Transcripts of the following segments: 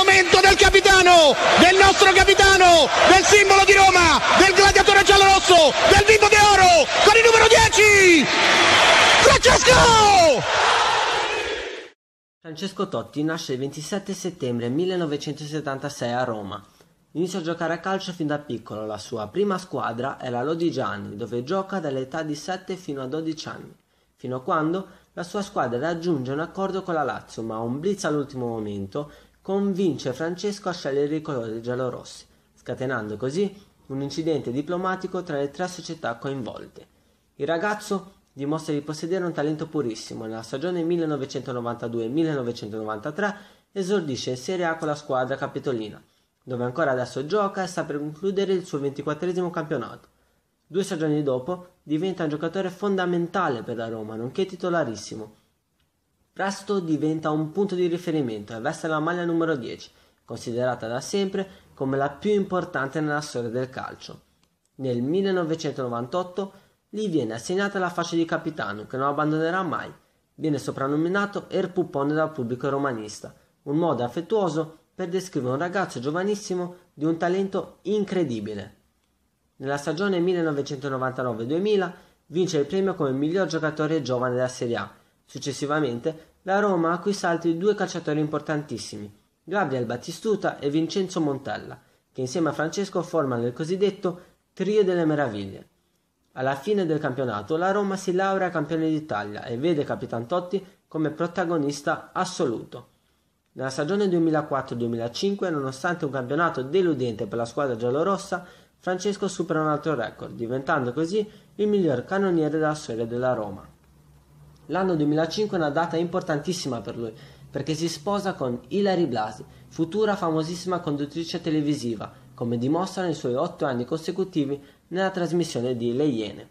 momento del capitano, del nostro capitano, del simbolo di Roma, del gladiatore giallo-rosso, del vinto di oro, con il numero 10, Francesco! Francesco Totti nasce il 27 settembre 1976 a Roma. Inizia a giocare a calcio fin da piccolo, la sua prima squadra è la Lodigiani, dove gioca dall'età di 7 fino a 12 anni, fino a quando la sua squadra raggiunge un accordo con la Lazio, ma un blitz all'ultimo momento convince Francesco a scegliere i colori giallorossi, scatenando così un incidente diplomatico tra le tre società coinvolte. Il ragazzo dimostra di possedere un talento purissimo e nella stagione 1992-1993 esordisce in Serie A con la squadra capitolina, dove ancora adesso gioca e sta per concludere il suo ventiquattresimo campionato. Due stagioni dopo diventa un giocatore fondamentale per la Roma, nonché titolarissimo, Presto diventa un punto di riferimento e veste la maglia numero 10, considerata da sempre come la più importante nella storia del calcio. Nel 1998 gli viene assegnata la fascia di capitano che non abbandonerà mai. Viene soprannominato Er Puppone dal pubblico romanista, un modo affettuoso per descrivere un ragazzo giovanissimo di un talento incredibile. Nella stagione 1999-2000 vince il premio come miglior giocatore giovane della Serie A Successivamente la Roma acquista altri due calciatori importantissimi, Gabriel Battistuta e Vincenzo Montella, che insieme a Francesco formano il cosiddetto Trio delle Meraviglie. Alla fine del campionato la Roma si laurea campione d'Italia e vede Capitan Totti come protagonista assoluto. Nella stagione 2004-2005, nonostante un campionato deludente per la squadra giallorossa, Francesco supera un altro record, diventando così il miglior cannoniere della storia della Roma l'anno 2005 è una data importantissima per lui, perché si sposa con Hilary Blasi, futura famosissima conduttrice televisiva, come dimostrano i suoi otto anni consecutivi nella trasmissione di Le Iene.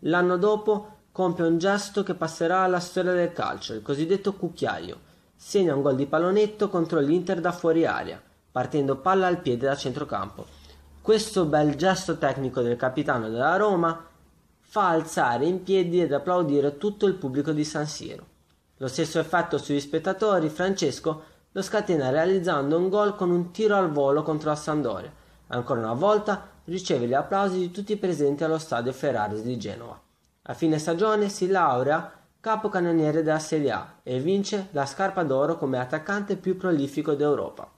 L'anno dopo compie un gesto che passerà alla storia del calcio, il cosiddetto cucchiaio. Segna un gol di pallonetto contro l'Inter da fuori aria, partendo palla al piede da centrocampo. Questo bel gesto tecnico del capitano della Roma fa alzare in piedi ed applaudire tutto il pubblico di San Siro. Lo stesso effetto sugli spettatori Francesco lo scatena realizzando un gol con un tiro al volo contro la Sandoria. Ancora una volta riceve gli applausi di tutti i presenti allo stadio Ferraris di Genova. A fine stagione si laurea capocannoniere della Serie A e vince la scarpa d'oro come attaccante più prolifico d'Europa.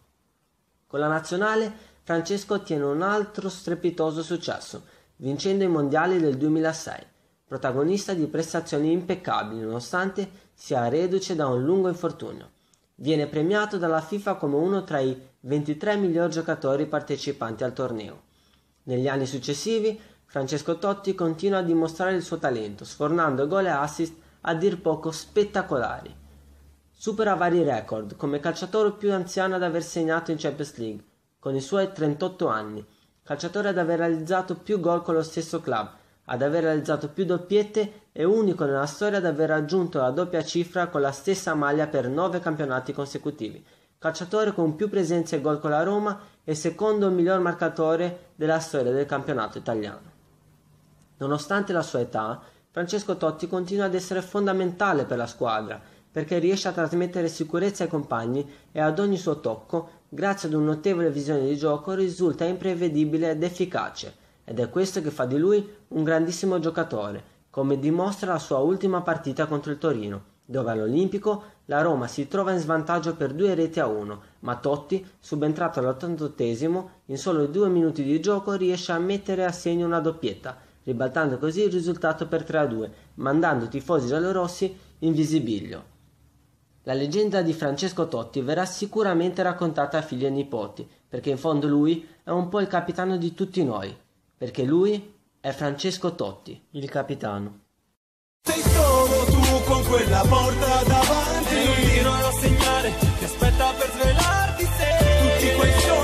Con la nazionale Francesco ottiene un altro strepitoso successo vincendo i mondiali del 2006, protagonista di prestazioni impeccabili nonostante sia reduce da un lungo infortunio. Viene premiato dalla FIFA come uno tra i 23 miglior giocatori partecipanti al torneo. Negli anni successivi Francesco Totti continua a dimostrare il suo talento, sfornando gol e assist a dir poco spettacolari. Supera vari record come calciatore più anziano ad aver segnato in Champions League, con i suoi 38 anni, calciatore ad aver realizzato più gol con lo stesso club, ad aver realizzato più doppiette e unico nella storia ad aver raggiunto la doppia cifra con la stessa maglia per nove campionati consecutivi, calciatore con più presenze e gol con la Roma e secondo miglior marcatore della storia del campionato italiano. Nonostante la sua età, Francesco Totti continua ad essere fondamentale per la squadra perché riesce a trasmettere sicurezza ai compagni e ad ogni suo tocco grazie ad una notevole visione di gioco, risulta imprevedibile ed efficace, ed è questo che fa di lui un grandissimo giocatore, come dimostra la sua ultima partita contro il Torino, dove all'Olimpico la Roma si trova in svantaggio per due reti a uno, ma Totti, subentrato all'88esimo, in solo due minuti di gioco riesce a mettere a segno una doppietta, ribaltando così il risultato per 3 a 2, mandando i tifosi giallorossi in visibilio. La leggenda di Francesco Totti verrà sicuramente raccontata a figli e nipoti, perché in fondo lui è un po' il capitano di tutti noi, perché lui è Francesco Totti, il capitano. Sei solo tu con quella porta davanti, un tiro a segnare, ti aspetta per svelarti se tutti quei